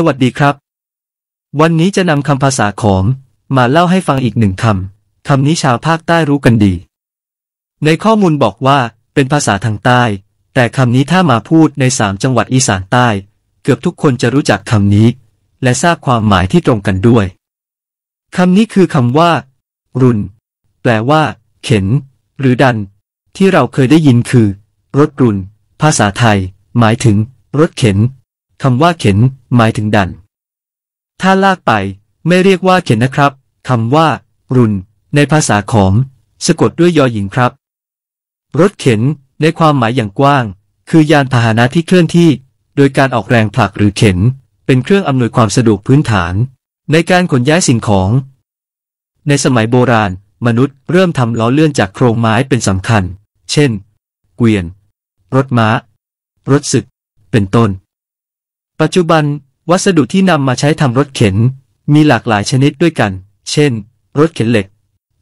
สวัสดีครับ วันนี้จะนำคำภาษาขอมมาเล่าให้ฟังอีกหนึ่งคำ คำนี้ชาวภาคใต้รู้กันดี ในข้อมูลบอกว่าเป็นภาษาทางใต้ แต่คำนี้ถ้ามาพูดในสามจังหวัดอีสานใต้ เกือบทุกคนจะรู้จักคำนี้ และทราบความหมายที่ตรงกันด้วย คำนี้คือคำว่า รุน แปลว่าเข็น หรือดัน ที่เราเคยได้ยินคือ รถรุน ภาษาไทย หมายถึง รถเข็นคำว่าเข็น หมายถึงดัน ถ้าลากไปไม่เรียกว่าเข็นนะครับ คำว่า รุนในภาษาขอมสะกดด้วยยอหญิงครับ รถเข็นในความหมายอย่างกว้าง คือยานพาหนะที่เคลื่อนที่ โดยการออกแรงผลักหรือเข็น เป็นเครื่องอำนวยความสะดวกพื้นฐาน ในการขนย้ายสิ่งของ ในสมัยโบราณมนุษย์เริ่มทำล้อเลื่อนจากโครงไม้เป็นสำคัญ เช่น เกวียน รถม้า รถศึก เป็นต้นปัจจุบันวัสดุที่นำมาใช้ทำรถเข็น มีหลากหลายชนิดด้วยกัน เช่น รถเข็นเหล็ก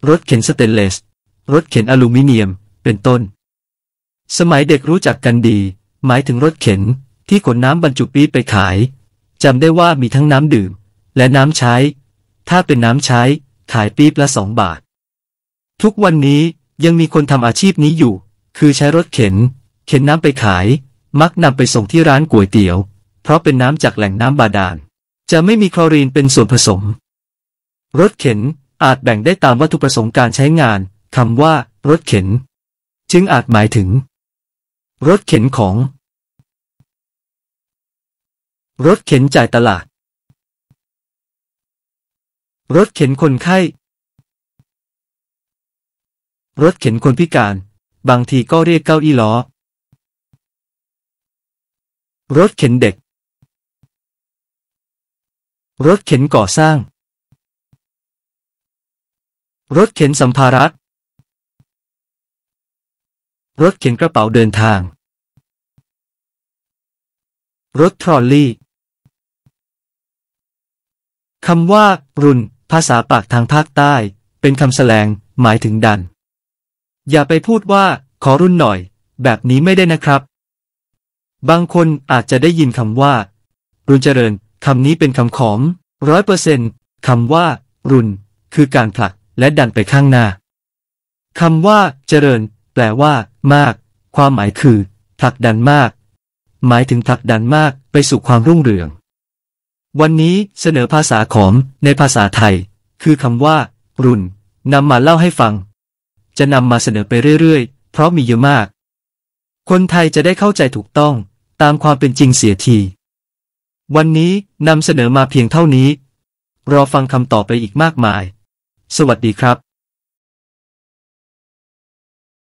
รถเข็นสเตนเลส รถเข็นอลูมิเนียม เป็นต้น สมัยเด็กรู้จักกันดี หมายถึงรถเข็น ที่ขนน้ำบรรจุปี๊บไปขายจำได้ว่ามีทั้งน้ำดื่ม และน้ำใช้ ถ้าเป็นน้ำใช้ ขายปี๊บละสองบาท ทุกวันนี้ยังมีคนทำอาชีพนี้อยู่ คือใช้รถเข็น เข็นน้ำไปขาย มักนำไปส่งที่ร้านก๋วยเตี๋ยวเพราะเป็นน้ำจากแหล่งน้ำบาดาลจะไม่มีคลอรีนเป็นส่วนผสม รถเข็นอาจแบ่งได้ตามวัตถุประสงค์การใช้งานคำว่า รถเข็น จึงอาจหมายถึง รถเข็นของ รถเข็นจ่ายตลาด รถเข็นคนไข้ รถเข็นคนพิการ บางทีก็เรียกเก้าอี้ล้อ รถเข็นเด็กรถเข็นก่อสร้าง รถเข็นสัมภาระ รถเข็นกระเป๋าเดินทาง รถทรอลลี่ คำว่า รุนภาษาปากทางภาคใต้ เป็นคำแสลง หมายถึงดัน อย่าไปพูดว่า ขอรุนหน่อย แบบนี้ไม่ได้นะครับ บางคนอาจจะได้ยินคำว่า รุนเจริญคำนี้เป็นคำขอมร้อยเปอร์เซนต์คำว่า รุน คือการผลัก และดันไปข้างหน้าคำว่า เจริญ แปลว่า มาก ความหมายคือผลักดันมาก หมายถึงผลักดันมากไปสู่ความรุ่งเรือง วันนี้เสนอภาษาขอมในภาษาไทย คือคำว่ารุนนำมาเล่าให้ฟัง จะนำมาเสนอไปเรื่อยๆ เพราะมีเยอะมาก คนไทยจะได้เข้าใจถูกต้อง ตามความเป็นจริงเสียทีวันนี้นำเสนอมาเพียงเท่านี้ รอฟังคำตอบไปอีกมากมาย สวัสดีครับ